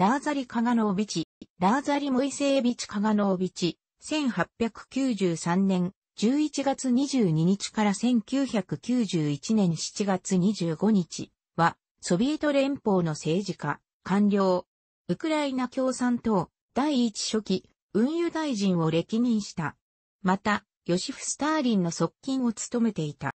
ラーザリ・カガノービチ、ラーザリ・モイセービチ・カガノービチ、1893年11月22日から1991年7月25日は、ソビエト連邦の政治家、官僚、ウクライナ共産党、第一初期、運輸大臣を歴任した。また、ヨシフ・スターリンの側近を務めていた。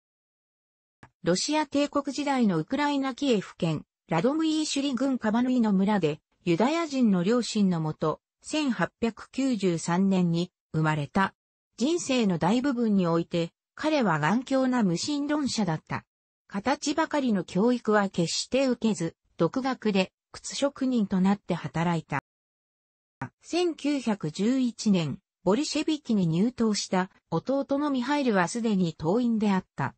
ロシア帝国時代のウクライナキエフ県、ラドムイーシュリ郡カバヌイの村で、ユダヤ人の両親のもと、1893年に生まれた。人生の大部分において、彼は頑強な無神論者だった。形ばかりの教育は決して受けず、独学で靴職人となって働いた。1911年、ボリシェビキに入党した弟のミハイルはすでに党員であった。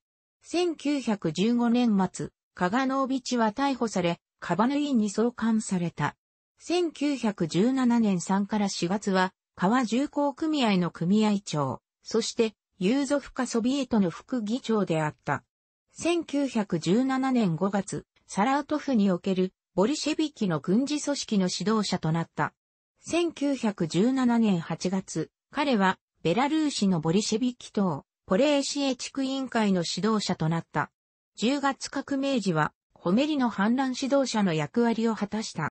1915年末、カガノービチは逮捕され、カバヌインに送還された。1917年3から4月は、川重工組合の組合長、そして、ユーゾフカソビエトの副議長であった。1917年5月、サラートフにおけるボリシェビキの軍事組織の指導者となった。1917年8月、彼はベラルーシのボリシェビキ党、ポレーシエ地区委員会の指導者となった。10月革命時は、ホメリの反乱指導者の役割を果たした。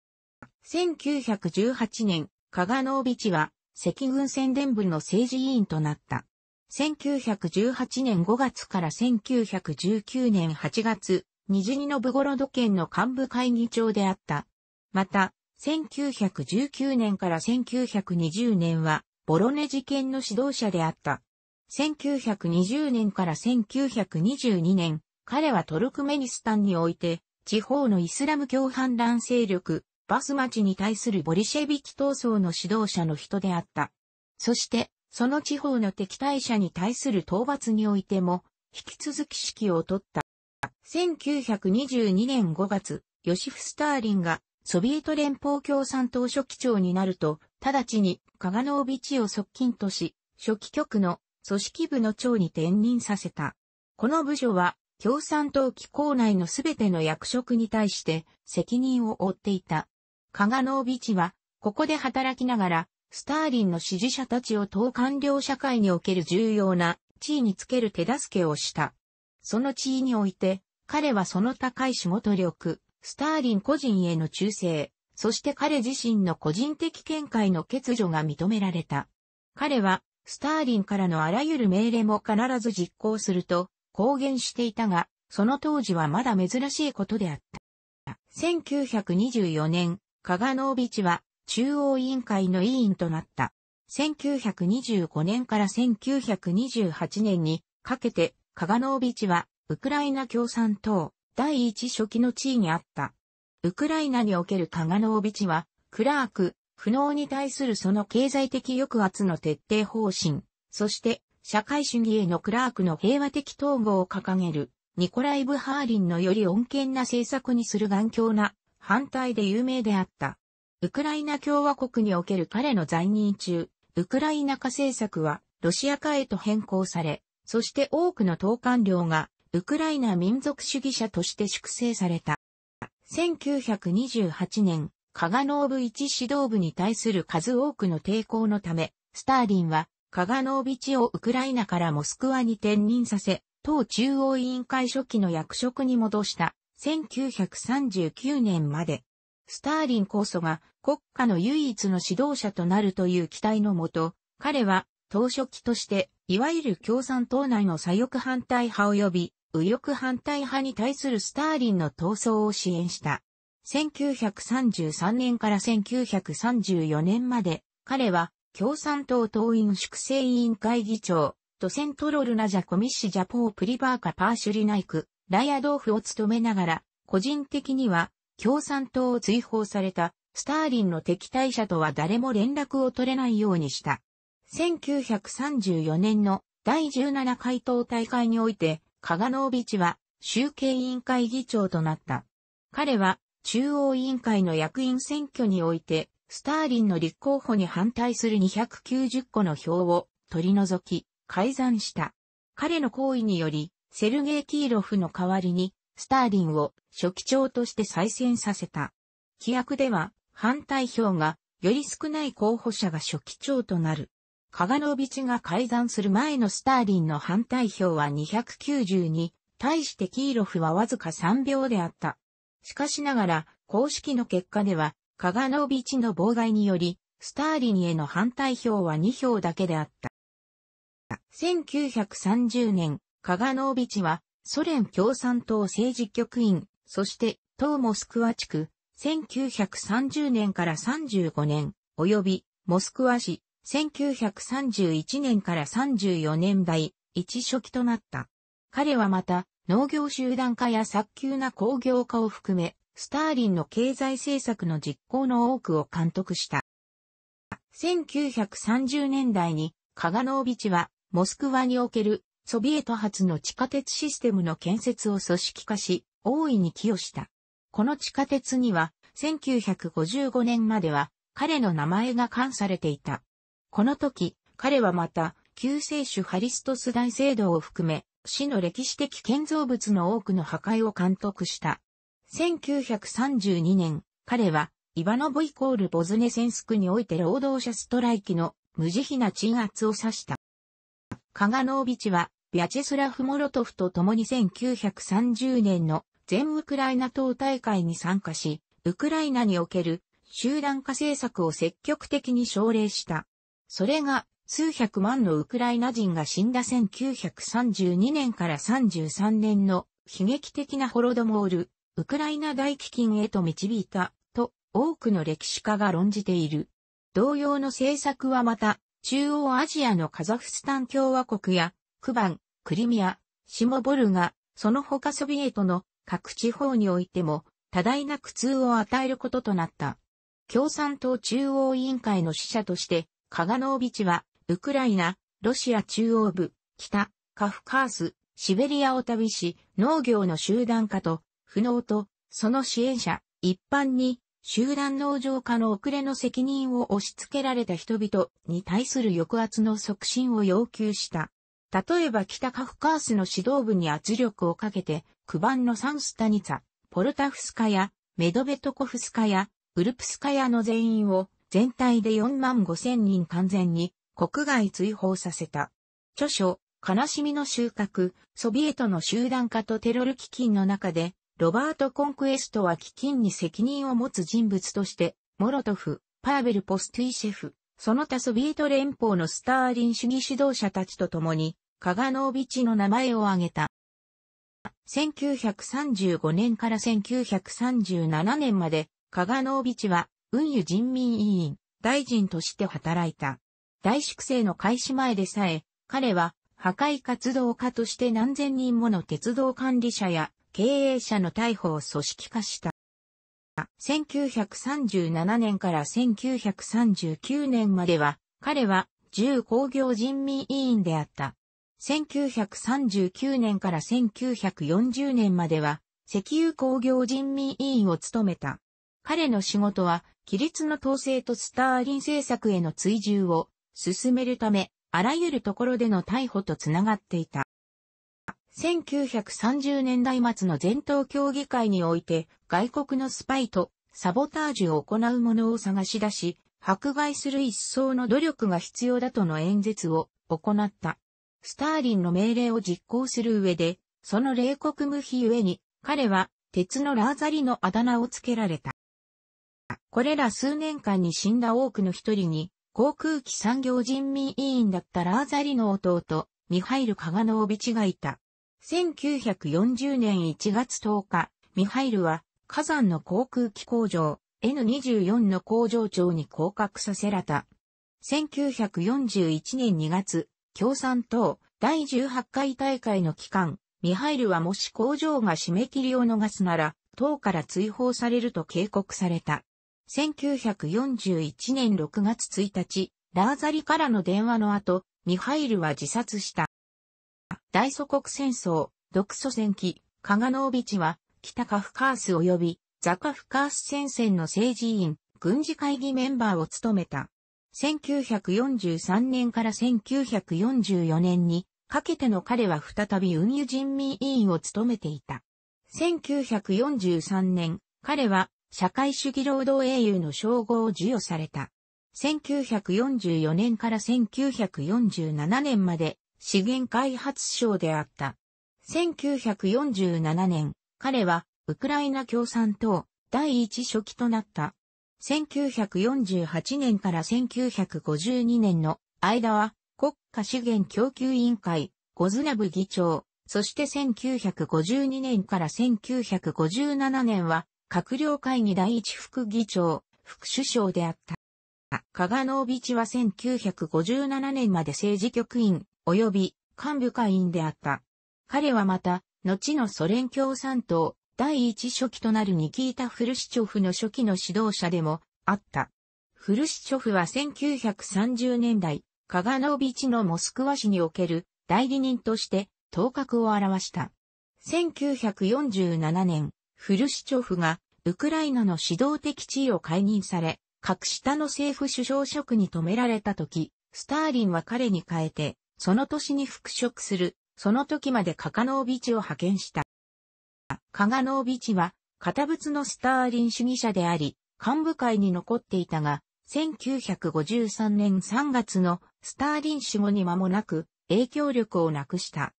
1918年、加賀能美地は、赤軍宣伝部の政治委員となった。1918年5月から1919年8月、ニジニノブゴロド県の幹部会議長であった。また、1919年から1920年は、ボロネ事件の指導者であった。1920年から1922年、彼はトルクメニスタンにおいて、地方のイスラム教反乱勢力、バス町に対するボリシェビキ闘争の指導者の人であった。そして、その地方の敵対者に対する討伐においても、引き続き指揮を取った。1922年5月、ヨシフ・スターリンがソビエト連邦共産党書記長になると、直ちにカガノービチを側近とし、初期局の組織部の長に転任させた。この部署は、共産党機構内のすべての役職に対して責任を負っていた。カガノービチは、ここで働きながら、スターリンの支持者たちを党官僚社会における重要な地位につける手助けをした。その地位において、彼はその高い仕事力、スターリン個人への忠誠、そして彼自身の個人的見解の欠如が認められた。彼は、スターリンからのあらゆる命令も必ず実行すると公言していたが、その当時はまだ珍しいことであった。1924年、カガノービチは中央委員会の委員となった。1925年から1928年にかけてカガノービチはウクライナ共産党第一初期の地位にあった。ウクライナにおけるカガノービチはクラーク、不能に対するその経済的抑圧の徹底方針、そして社会主義へのクラークの平和的統合を掲げる、ニコライ・ブハーリンのより穏健な政策にする頑強な反対で有名であった。ウクライナ共和国における彼の在任中、ウクライナ化政策はロシア化へと変更され、そして多くの党官僚がウクライナ民族主義者として粛清された。1928年、カガノーブ一指導部に対する数多くの抵抗のため、スターリンはカガノービチをウクライナからモスクワに転任させ、党中央委員会初期の役職に戻した1939年まで、スターリンこそが国家の唯一の指導者となるという期待のもと、彼は党書記として、いわゆる共産党内の左翼反対派及び右翼反対派に対するスターリンの闘争を支援した。1933年から1934年まで、彼は共産党党員粛清委員会議長、ドセントロルナジャコミッシジャポープリバーカパーシュリナイク、ラア・ドーフを務めながら、個人的には共産党を追放されたスターリンの敵対者とは誰も連絡を取れないようにした。1934年の第17回答大会において、カガノービチは集計委員会議長となった。彼は中央委員会の役員選挙において、スターリンの立候補に反対する290個の票を取り除き、改ざんした。彼の行為により、セルゲイ・キーロフの代わりに、スターリンを初期長として再選させた。規約では、反対票が、より少ない候補者が初期長となる。カガノビチが改ざんする前のスターリンの反対票は292、対してキーロフはわずか3秒であった。しかしながら、公式の結果では、カガノビチの妨害により、スターリンへの反対票は2票だけであった。1930年、カガノービチは、ソ連共産党政治局員、そして、東モスクワ地区、1930年から35年、及び、モスクワ市、1931年から34年代、一初期となった。彼はまた、農業集団化や早急な工業化を含め、スターリンの経済政策の実行の多くを監督した。1930年代に、カガノービチは、モスクワにおけるソビエト発の地下鉄システムの建設を組織化し、大いに寄与した。この地下鉄には、1955年までは、彼の名前が冠されていた。この時、彼はまた、救世主ハリストス大聖堂を含め、市の歴史的建造物の多くの破壊を監督した。1932年、彼は、イバノブイコールボズネセンスクにおいて労働者ストライキの無慈悲な鎮圧を指した。カガノービチはビャチェスラフ・モロトフと共に1930年の全ウクライナ党大会に参加し、ウクライナにおける集団化政策を積極的に奨励した。それが数百万のウクライナ人が死んだ1932年から33年の悲劇的なホロドモール、ウクライナ大飢饉へと導いた、と多くの歴史家が論じている。同様の政策はまた、中央アジアのカザフスタン共和国やクバン、クリミア、シモボルガ、その他ソビエトの各地方においても多大な苦痛を与えることとなった。共産党中央委員会の使者として、カガノービチは、ウクライナ、ロシア中央部、北、カフカース、シベリアを旅し、農業の集団化と、不能と、その支援者、一般に、集団農場化の遅れの責任を押し付けられた人々に対する抑圧の促進を要求した。例えば北カフカースの指導部に圧力をかけて、クバンのサンスタニツァ、ポルタフスカや、メドベトコフスカや、ウルプスカヤの全員を全体で4万5千人完全に国外追放させた。著書、悲しみの収穫、ソビエトの集団化とテロル基金の中で、ロバート・コンクエストは基金に責任を持つ人物として、モロトフ、パーベル・ポスティシェフ、その他ソビエト連邦のスターリン主義指導者たちと共に、カガノービチの名前を挙げた。1935年から1937年まで、カガノービチは、運輸人民委員、大臣として働いた。大粛清の開始前でさえ、彼は、破壊活動家として何千人もの鉄道管理者や経営者の逮捕を組織化した。1937年から1939年までは、彼は重工業人民委員であった。1939年から1940年までは、石油工業人民委員を務めた。彼の仕事は、規律の統制とスターリン政策への追従を進めるため、あらゆるところでの逮捕とつながっていた。1930年代末の全党協議会において、外国のスパイとサボタージュを行う者を探し出し、迫害する一層の努力が必要だとの演説を行った。スターリンの命令を実行する上で、その冷酷無比ゆえに、彼は鉄のラーザリのあだ名を付けられた。これら数年間に死んだ多くの一人に、航空機産業人民委員だったラーザリの弟、ミハイル・カガノービチがいた。1940年1月10日、ミハイルは火山の航空機工場 N24 の工場長に降格させられた。1941年2月、共産党第18回大会の期間、ミハイルはもし工場が締め切りを逃すなら、党から追放されると警告された。1941年6月1日、ラーザリからの電話の後、ミハイルは自殺した。大祖国戦争、独祖戦記、カガノービチは、北カフカース及び、ザカフカース戦線の政治委員、軍事会議メンバーを務めた。1943年から1944年に、かけての彼は再び運輸人民委員を務めていた。1943年、彼は社会主義労働英雄の称号を授与された。1944年から1947年まで資源開発省であった。1947年、彼はウクライナ共産党第一書記となった。1948年から1952年の間は国家資源供給委員会ゴズナブ議長、そして1952年から1957年は閣僚会議第一副議長、副首相であった。カガノービチは1957年まで政治局員及び幹部会員であった。彼はまた、後のソ連共産党第一書記となるニキータ・フルシチョフの初期の指導者でもあった。フルシチョフは1930年代、カガノービチのモスクワ市における代理人として頭角を現した。1947年、フルシチョフがウクライナの指導的地位を解任され、格下の政府首相職に止められた時、スターリンは彼に代えてその年に復職する、その時までカカノービチを派遣した。カカノービチは、堅物のスターリン主義者であり、幹部会に残っていたが、1953年3月のスターリン死後に間もなく影響力をなくした。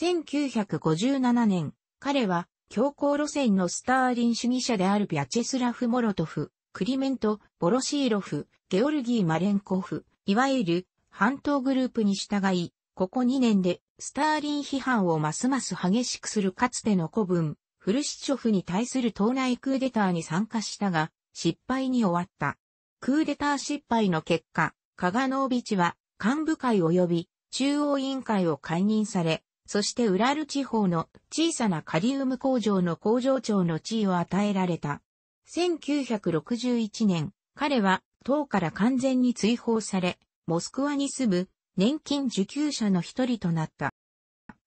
1957年、彼は強硬路線のスターリン主義者であるビャチェスラフ・モロトフ、クリメント・ボロシーロフ、ゲオルギー・マレンコフ、いわゆる半島グループに従い、ここ2年でスターリン批判をますます激しくするかつての古文、フルシチョフに対する党内クーデターに参加したが、失敗に終わった。クーデター失敗の結果、カガノービチは幹部会及び中央委員会を解任され、そしてウラル地方の小さなカリウム工場の工場長の地位を与えられた。1961年、彼は党から完全に追放され、モスクワに住む年金受給者の一人となった。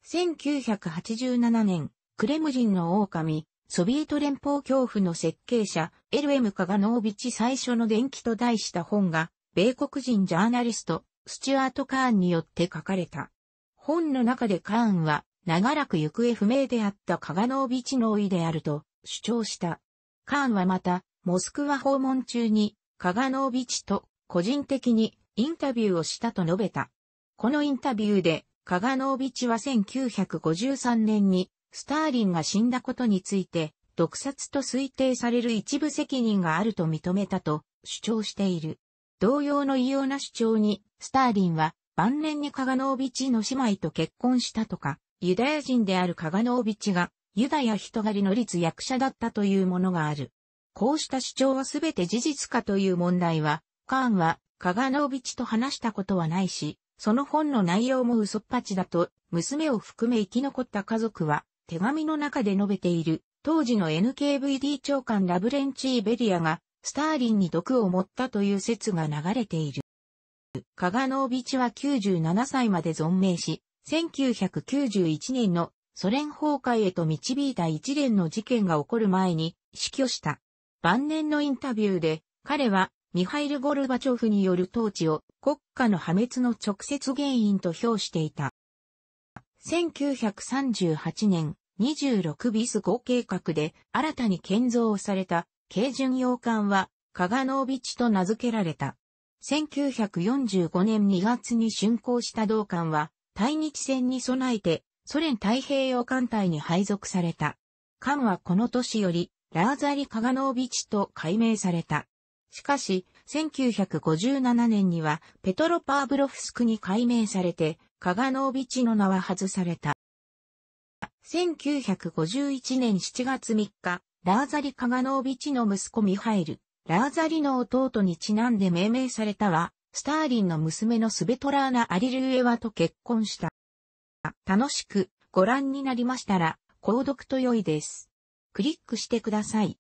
1987年、クレムジンの狼、ソビエト連邦恐怖の設計者、LM カガノービチ最初の電気と題した本が、米国人ジャーナリスト、スチュアート・カーンによって書かれた。本の中でカーンは、長らく行方不明であったカガノービチの意であると主張した。カーンはまた、モスクワ訪問中に、カガノービチと個人的にインタビューをしたと述べた。このインタビューで、カガノービチは1953年に、スターリンが死んだことについて、毒殺と推定される一部責任があると認めたと主張している。同様の異様な主張に、スターリンは晩年にカガノービチの姉妹と結婚したとか、ユダヤ人であるカガノービチがユダヤ人狩りの律役者だったというものがある。こうした主張は全て事実かという問題は、カーンはカガノービチと話したことはないし、その本の内容も嘘っぱちだと、娘を含め生き残った家族は、手紙の中で述べている、当時の NKVD 長官ラブレンチーベリアが、スターリンに毒を持ったという説が流れている。カガノービチは97歳まで存命し、1991年のソ連崩壊へと導いた一連の事件が起こる前に死去した。晩年のインタビューで、彼はミハイル・ゴルバチョフによる統治を国家の破滅の直接原因と評していた。1938年26ビス号計画で新たに建造された軽巡洋艦はカガノービチと名付けられた。1945年2月に竣工した同艦は対日戦に備えてソ連太平洋艦隊に配属された。艦はこの年よりラーザリ・カガノービチと改名された。しかし、1957年にはペトロパーブロフスクに改名されて、カガノービチの名は外された。1951年7月3日、ラーザリ・カガノービチの息子ミハイル、ラーザリの弟にちなんで命名されたは、スターリンの娘のスベトラーナ・アリルエワと結婚した。楽しくご覧になりましたら、購読と良いです。クリックしてください。